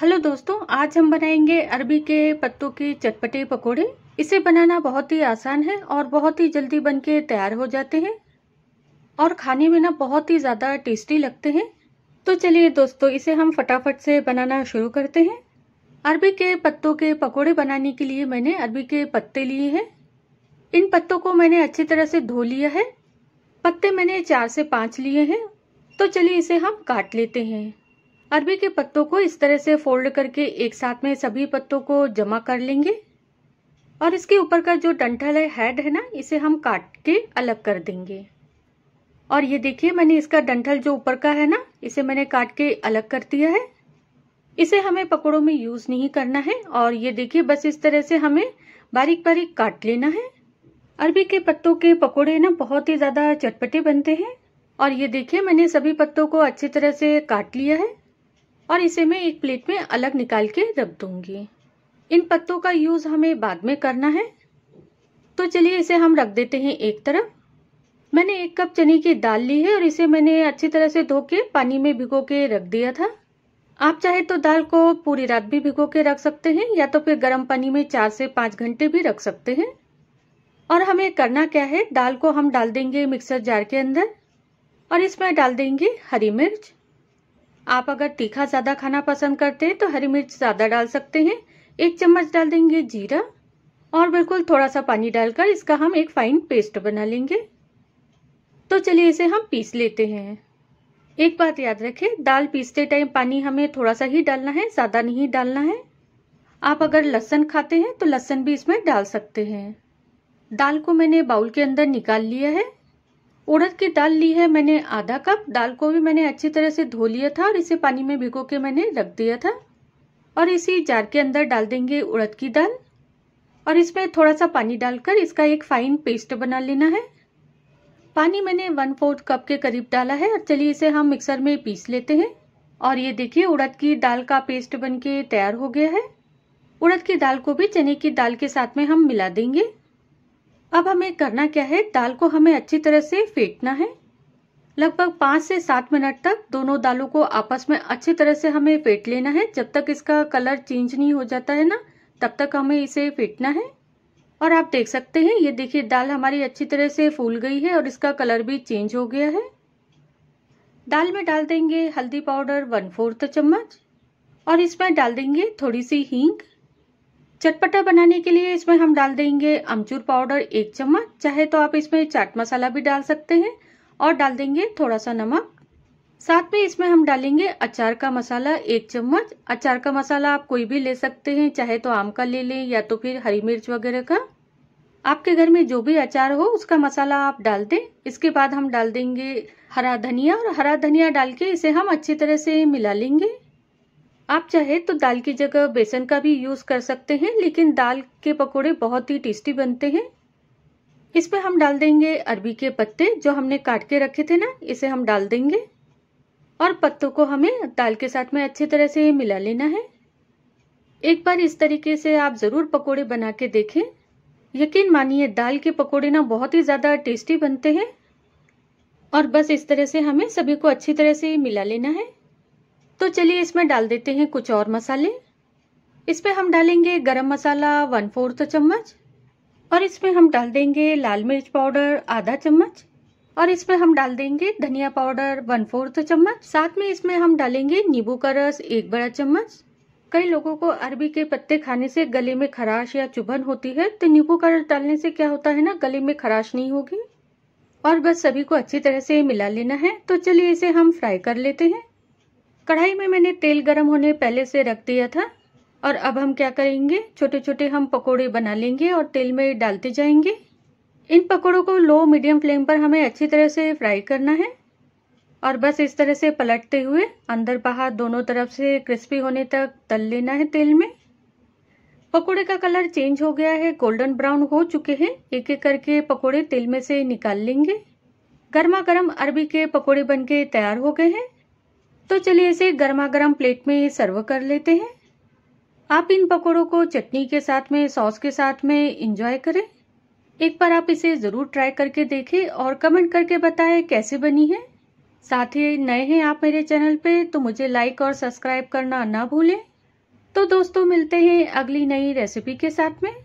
hello दोस्तों आज हम बनाएंगे अरबी के पत्तों के चटपटे पकोड़े इसे बनाना बहुत ही आसान है और बहुत ही जल्दी बन के तैयार हो जाते हैं और खाने में ना बहुत ही ज़्यादा टेस्टी लगते हैं तो चलिए दोस्तों इसे हम फटाफट से बनाना शुरू करते हैं अरबी के पत्तों के पकोड़े बनाने के लिए मैंने अरबी के पत्ते लिए हैं इन पत्तों को मैंने अच्छी तरह से धो लिया है पत्ते मैंने चार से पाँच लिए हैं तो चलिए इसे हम काट लेते हैं अरबी के पत्तों को इस तरह से फोल्ड करके एक साथ में सभी पत्तों को जमा कर लेंगे और इसके ऊपर का जो डंठल है हेड है ना इसे हम काट के अलग कर देंगे और ये देखिए मैंने इसका डंठल जो ऊपर का है ना इसे मैंने काट के अलग कर दिया है इसे हमें पकौड़ों में यूज नहीं करना है और ये देखिए बस इस तरह से हमें बारीक बारीक काट लेना है अरबी के पत्तों के पकौड़े ना बहुत ही ज्यादा चटपटे बनते हैं और ये देखिए मैंने सभी पत्तों को अच्छी तरह से काट लिया है और इसे मैं एक प्लेट में अलग निकाल के रख दूंगी इन पत्तों का यूज हमें बाद में करना है तो चलिए इसे हम रख देते हैं एक तरफ मैंने एक कप चने की दाल ली है और इसे मैंने अच्छी तरह से धो के पानी में भिगो के रख दिया था आप चाहे तो दाल को पूरी रात भी भिगो के रख सकते हैं या तो फिर गर्म पानी में चार से पाँच घंटे भी रख सकते हैं और हमें करना क्या है दाल को हम डाल देंगे मिक्सर जार के अंदर और इसमें डाल देंगे हरी मिर्च आप अगर तीखा ज़्यादा खाना पसंद करते हैं तो हरी मिर्च ज़्यादा डाल सकते हैं एक चम्मच डाल देंगे जीरा और बिल्कुल थोड़ा सा पानी डालकर इसका हम एक फाइन पेस्ट बना लेंगे तो चलिए इसे हम पीस लेते हैं एक बात याद रखें दाल पीसते टाइम पानी हमें थोड़ा सा ही डालना है ज़्यादा नहीं डालना है आप अगर लहसन खाते हैं तो लहसन भी इसमें डाल सकते हैं दाल को मैंने बाउल के अंदर निकाल लिया है उड़द की दाल ली है मैंने आधा कप दाल को भी मैंने अच्छी तरह से धो लिया था और इसे पानी में भिगो के मैंने रख दिया था और इसी जार के अंदर डाल देंगे उड़द की दाल और इसमें थोड़ा सा पानी डालकर इसका एक फाइन पेस्ट बना लेना है पानी मैंने वन फोर्थ कप के करीब डाला है और चलिए इसे हम मिक्सर में पीस लेते हैं और ये देखिए उड़द की दाल का पेस्ट बन के तैयार हो गया है उड़द की दाल को भी चने की दाल के साथ में हम मिला देंगे अब हमें करना क्या है दाल को हमें अच्छी तरह से फेंटना है लगभग पाँच से सात मिनट तक दोनों दालों को आपस में अच्छी तरह से हमें फेंट लेना है जब तक इसका कलर चेंज नहीं हो जाता है ना तब तक हमें इसे फेंटना है और आप देख सकते हैं ये देखिए दाल हमारी अच्छी तरह से फूल गई है और इसका कलर भी चेंज हो गया है दाल में डाल देंगे हल्दी पाउडर वन फोर्थ चम्मच और इसमें डाल देंगे थोड़ी सी हींग चटपटा बनाने के लिए इसमें हम डाल देंगे अमचूर पाउडर एक चम्मच चाहे तो आप इसमें चाट मसाला भी डाल सकते हैं और डाल देंगे थोड़ा सा नमक साथ में इसमें हम डालेंगे अचार का मसाला एक चम्मच अचार का मसाला आप कोई भी ले सकते हैं चाहे तो आम का ले लें या तो फिर हरी मिर्च वगैरह का आपके घर में जो भी अचार हो उसका मसाला आप डाल दें इसके बाद हम डाल देंगे हरा धनिया और हरा धनिया डाल के इसे हम अच्छी तरह से मिला लेंगे आप चाहे तो दाल की जगह बेसन का भी यूज़ कर सकते हैं लेकिन दाल के पकोड़े बहुत ही टेस्टी बनते हैं इस पर हम डाल देंगे अरबी के पत्ते जो हमने काट के रखे थे ना इसे हम डाल देंगे और पत्तों को हमें दाल के साथ में अच्छी तरह से मिला लेना है एक बार इस तरीके से आप ज़रूर पकोड़े बना के देखें यकीन मानिए दाल के पकोड़े ना बहुत ही ज़्यादा टेस्टी बनते हैं और बस इस तरह से हमें सभी को अच्छी तरह से मिला लेना है तो चलिए इसमें डाल देते हैं कुछ और मसाले इस पर हम डालेंगे गरम मसाला वन फोर्थ चम्मच और इसमें हम डाल देंगे लाल मिर्च पाउडर आधा चम्मच और इसमें हम डाल देंगे धनिया पाउडर वन फोर्थ चम्मच साथ में इसमें हम डालेंगे नींबू का रस एक बड़ा चम्मच कई लोगों को अरबी के पत्ते खाने से गले में खराश या चुभन होती है तो नींबू का रस डालने से क्या होता है ना गले में खराश नहीं होगी और बस सभी को अच्छी तरह से मिला लेना है तो चलिए इसे हम फ्राई कर लेते हैं कढ़ाई में मैंने तेल गर्म होने पहले से रख दिया था और अब हम क्या करेंगे छोटे छोटे हम पकोड़े बना लेंगे और तेल में डालते जाएंगे इन पकोड़ों को लो मीडियम फ्लेम पर हमें अच्छी तरह से फ्राई करना है और बस इस तरह से पलटते हुए अंदर बाहर दोनों तरफ से क्रिस्पी होने तक तल लेना है तेल में पकोड़े का कलर चेंज हो गया है गोल्डन ब्राउन हो चुके हैं एक एक करके पकोड़े तेल में से निकाल लेंगे गर्मा गर्म अरबी के पकोड़े बनके तैयार हो गए हैं तो चलिए इसे गर्मा गर्म प्लेट में सर्व कर लेते हैं आप इन पकौड़ों को चटनी के साथ में सॉस के साथ में इंजॉय करें एक बार आप इसे ज़रूर ट्राई करके देखें और कमेंट करके बताएं कैसे बनी है साथ ही नए हैं आप मेरे चैनल पे तो मुझे लाइक और सब्सक्राइब करना ना भूलें तो दोस्तों मिलते हैं अगली नई रेसिपी के साथ में